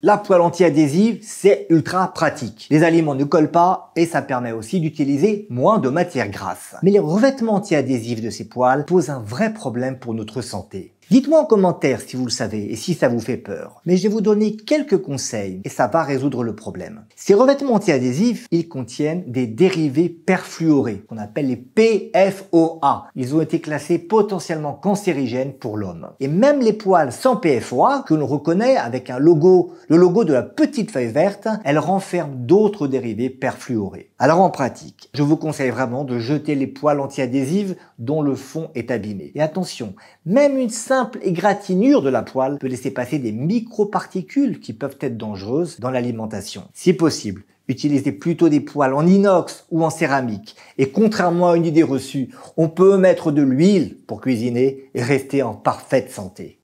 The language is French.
La poêle antiadhésive, c'est ultra pratique. Les aliments ne collent pas et ça permet aussi d'utiliser moins de matière grasse. Mais les revêtements antiadhésifs de ces poêles posent un vrai problème pour notre santé. Dites-moi en commentaire si vous le savez et si ça vous fait peur, mais je vais vous donner quelques conseils et ça va résoudre le problème. Ces revêtements antiadhésifs, ils contiennent des dérivés perfluorés qu'on appelle les PFOA. Ils ont été classés potentiellement cancérigènes pour l'homme. Et même les poils sans PFOA que l'on reconnaît avec un logo, le logo de la petite feuille verte, elles renferment d'autres dérivés perfluorés. Alors en pratique, je vous conseille vraiment de jeter les poils antiadhésifs dont le fond est abîmé. Et attention, même une simple simple égratignure de la poêle peut laisser passer des microparticules qui peuvent être dangereuses dans l'alimentation. Si possible, utilisez plutôt des poêles en inox ou en céramique. Et contrairement à une idée reçue, on peut mettre de l'huile pour cuisiner et rester en parfaite santé.